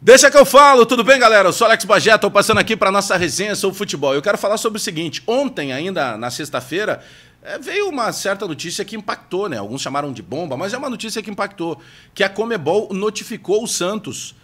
Deixa que eu falo, tudo bem, galera? Eu sou Alex Bagé, estou passando aqui para nossa resenha sobre futebol. Eu quero falar sobre o seguinte: ontem, ainda na sexta-feira, é, veio uma certa notícia que impactou, né? Alguns chamaram de bomba, mas é uma notícia que impactou, que a Comebol notificou o Santos,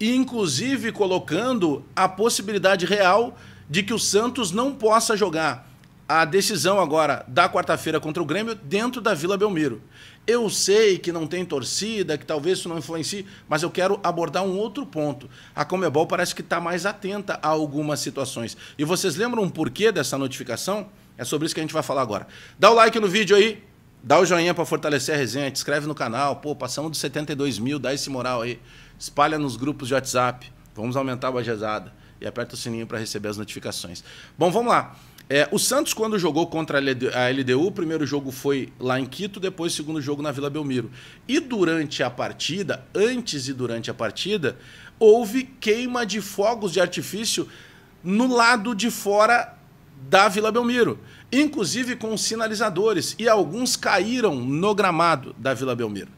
inclusive colocando a possibilidade real de que o Santos não possa jogar a decisão agora da quarta-feira contra o Grêmio dentro da Vila Belmiro. Eu sei que não tem torcida, que talvez isso não influencie, mas eu quero abordar um outro ponto. A Comebol parece que está mais atenta a algumas situações. E vocês lembram o porquê dessa notificação? É sobre isso que a gente vai falar agora. Dá o like no vídeo aí, dá o joinha para fortalecer a resenha, te inscreve no canal, pô, passamos dos 72 mil, dá esse moral aí, espalha nos grupos de WhatsApp, vamos aumentar a bajezada e aperta o sininho para receber as notificações. Bom, vamos lá. É, o Santos, quando jogou contra a LDU, o primeiro jogo foi lá em Quito, depois o segundo jogo na Vila Belmiro. E durante a partida, antes e durante a partida, houve queima de fogos de artifício no lado de fora da Vila Belmiro, inclusive com sinalizadores, e alguns caíram no gramado da Vila Belmiro.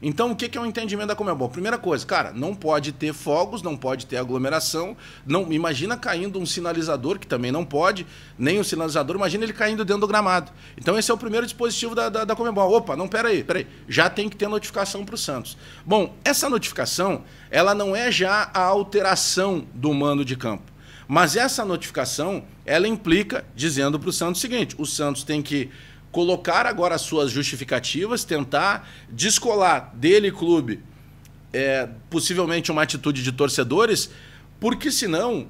Então, o que é o um entendimento da Comebol? Primeira coisa, cara, não pode ter fogos, não pode ter aglomeração. Não Imagina caindo um sinalizador, que também não pode, nem um sinalizador, imagina ele caindo dentro do gramado. Então, esse é o primeiro dispositivo da, da, da Comebol. Opa, não, peraí, peraí. Já tem que ter notificação para o Santos. Bom, essa notificação, ela não é já a alteração do mando de campo. Mas essa notificação, ela implica dizendo para o Santos o seguinte: o Santos tem que colocar agora as suas justificativas, tentar descolar dele, clube, é, possivelmente uma atitude de torcedores, porque senão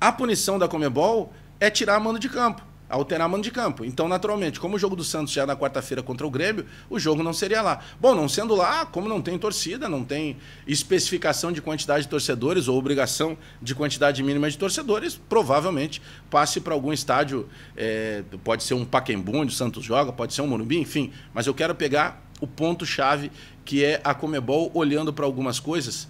a punição da Comebol é tirar a mão de campo alterar mão de campo. Então, naturalmente, como o jogo do Santos já é na quarta-feira contra o Grêmio, o jogo não seria lá. Bom, não sendo lá, como não tem torcida, não tem especificação de quantidade de torcedores ou obrigação de quantidade mínima de torcedores, provavelmente passe para algum estádio, é, pode ser um Pacaembu, onde o Santos joga, pode ser um Morumbi, enfim. Mas eu quero pegar o ponto-chave que é a Comebol olhando para algumas coisas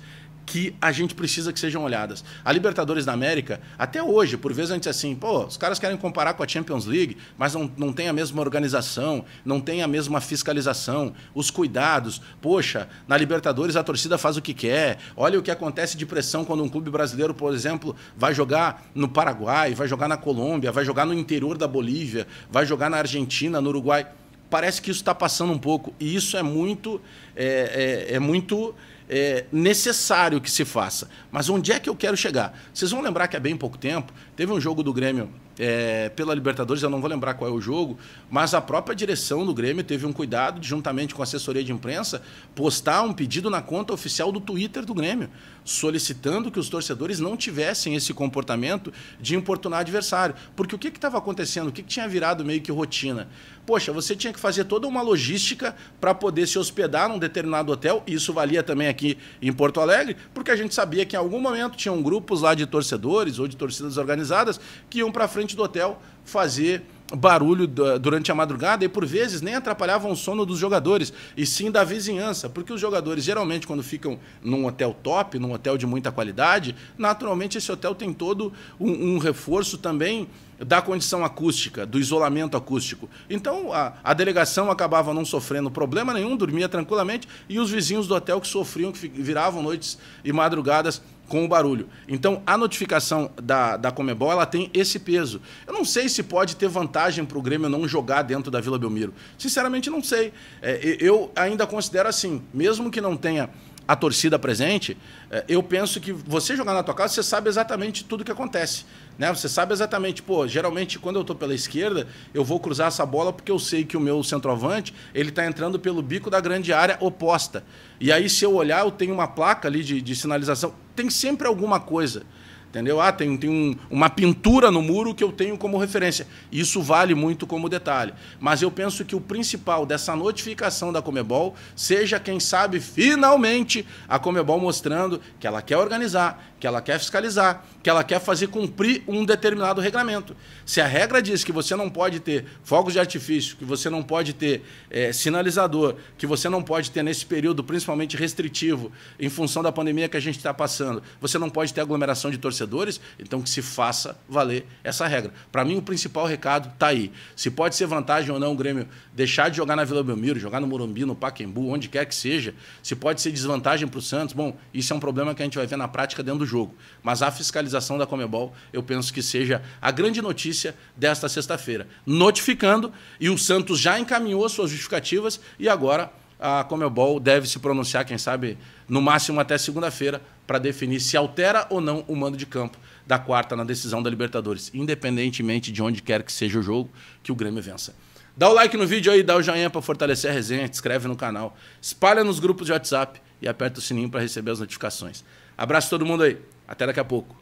que a gente precisa que sejam olhadas. A Libertadores da América, até hoje, por vezes a gente diz assim, pô, os caras querem comparar com a Champions League, mas não, não tem a mesma organização, não tem a mesma fiscalização, os cuidados. Poxa, na Libertadores a torcida faz o que quer. Olha o que acontece de pressão quando um clube brasileiro, por exemplo, vai jogar no Paraguai, vai jogar na Colômbia, vai jogar no interior da Bolívia, vai jogar na Argentina, no Uruguai parece que isso está passando um pouco. E isso é muito, é, é, é muito é, necessário que se faça. Mas onde é que eu quero chegar? Vocês vão lembrar que há bem pouco tempo teve um jogo do Grêmio é, pela Libertadores, eu não vou lembrar qual é o jogo, mas a própria direção do Grêmio teve um cuidado, de, juntamente com a assessoria de imprensa, postar um pedido na conta oficial do Twitter do Grêmio solicitando que os torcedores não tivessem esse comportamento de importunar adversário. Porque o que estava acontecendo? O que, que tinha virado meio que rotina? Poxa, você tinha que fazer toda uma logística para poder se hospedar num determinado hotel, e isso valia também aqui em Porto Alegre, porque a gente sabia que em algum momento tinham grupos lá de torcedores ou de torcidas organizadas que iam para frente do hotel fazer barulho durante a madrugada e por vezes nem atrapalhavam o sono dos jogadores, e sim da vizinhança, porque os jogadores geralmente quando ficam num hotel top, num hotel de muita qualidade, naturalmente esse hotel tem todo um, um reforço também da condição acústica, do isolamento acústico. Então a, a, delegação acabava não sofrendo problema nenhum, dormia tranquilamente, e os vizinhos do hotel que sofriam, que viravam noites e madrugadas com o barulho. Então, a notificação da, da Comebol ela tem esse peso. Eu não sei se pode ter vantagem para o Grêmio não jogar dentro da Vila Belmiro. Sinceramente, não sei. É, eu ainda considero assim, mesmo que não tenha a torcida presente, é, eu penso que você jogar na tua casa, você sabe exatamente tudo que acontece. Né? Você sabe exatamente, pô, geralmente quando eu estou pela esquerda, eu vou cruzar essa bola porque eu sei que o meu centroavante, ele tá entrando pelo bico da grande área oposta. E aí, se eu olhar, eu tenho uma placa ali de, de sinalização. Tem sempre alguma coisa. Entendeu? Ah, tem, tem um, uma pintura no muro que eu tenho como referência. Isso vale muito como detalhe. Mas eu penso que o principal dessa notificação da Comebol seja, quem sabe, finalmente, a Comebol mostrando que ela quer organizar, que ela quer fiscalizar, que ela quer fazer cumprir um determinado regulamento. Se a regra diz que você não pode ter fogos de artifício, que você não pode ter é, sinalizador, que você não pode ter nesse período, principalmente restritivo, em função da pandemia que a gente está passando, você não pode ter aglomeração de torcedores torcedores, então que se faça valer essa regra. Para mim, o principal recado está aí. Se pode ser vantagem ou não o Grêmio deixar de jogar na Vila Belmiro, jogar no Morumbi, no Paquembu, onde quer que seja, se pode ser desvantagem para o Santos, bom, isso é um problema que a gente vai ver na prática dentro do jogo. Mas a fiscalização da Comebol, eu penso que seja a grande notícia desta sexta-feira. Notificando, e o Santos já encaminhou suas justificativas e agora a ah, Comebol é deve se pronunciar, quem sabe, no máximo até segunda-feira, para definir se altera ou não o mando de campo da quarta na decisão da Libertadores, independentemente de onde quer que seja o jogo, que o Grêmio vença. Dá o like no vídeo aí, dá o joinha para fortalecer a resenha, se inscreve no canal, espalha nos grupos de WhatsApp e aperta o sininho para receber as notificações. Abraço todo mundo aí, até daqui a pouco.